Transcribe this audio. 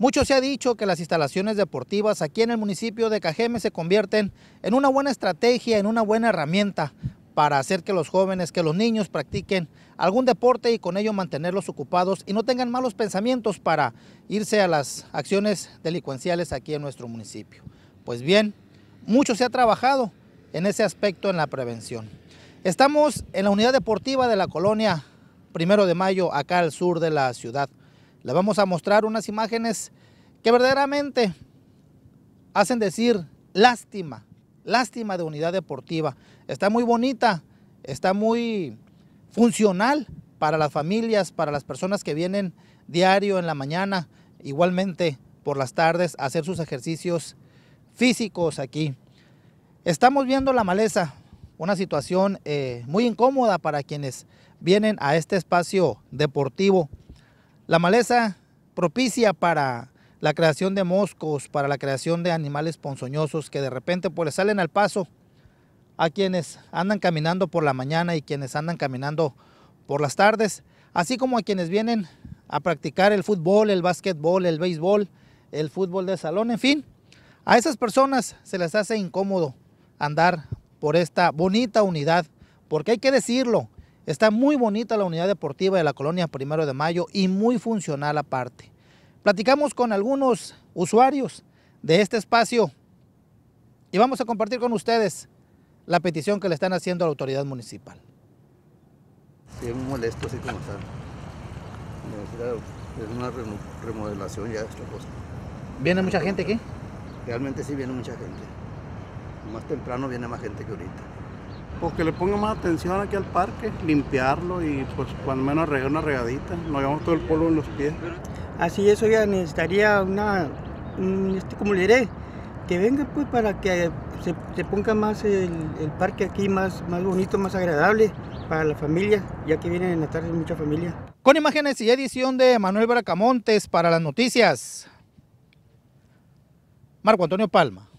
Mucho se ha dicho que las instalaciones deportivas aquí en el municipio de Cajeme se convierten en una buena estrategia, en una buena herramienta para hacer que los jóvenes, que los niños practiquen algún deporte y con ello mantenerlos ocupados y no tengan malos pensamientos para irse a las acciones delincuenciales aquí en nuestro municipio. Pues bien, mucho se ha trabajado en ese aspecto en la prevención. Estamos en la unidad deportiva de la colonia Primero de Mayo, acá al sur de la ciudad. Les vamos a mostrar unas imágenes que verdaderamente hacen decir lástima, lástima de unidad deportiva. Está muy bonita, está muy funcional para las familias, para las personas que vienen diario en la mañana, igualmente por las tardes a hacer sus ejercicios físicos aquí. Estamos viendo la maleza, una situación eh, muy incómoda para quienes vienen a este espacio deportivo la maleza propicia para la creación de moscos, para la creación de animales ponzoñosos que de repente pues salen al paso a quienes andan caminando por la mañana y quienes andan caminando por las tardes, así como a quienes vienen a practicar el fútbol, el básquetbol, el béisbol, el fútbol de salón, en fin. A esas personas se les hace incómodo andar por esta bonita unidad, porque hay que decirlo, Está muy bonita la unidad deportiva de la colonia Primero de Mayo y muy funcional aparte. Platicamos con algunos usuarios de este espacio y vamos a compartir con ustedes la petición que le están haciendo a la autoridad municipal. Sí, es molesto así como está. Es una remodelación ya de esta cosa. ¿Viene mucha gente aquí? Realmente sí viene mucha gente. Más temprano viene más gente que ahorita. Pues que le pongan más atención aquí al parque, limpiarlo y pues cuando menos arreglar una regadita, no llevamos todo el polvo en los pies. Así eso ya necesitaría una, este, le diré? Que venga pues para que se, ponga más el, parque aquí, más, más bonito, más agradable para la familia, ya que vienen en la tarde mucha familia. Con imágenes y edición de Manuel Bracamontes para las noticias. Marco Antonio Palma.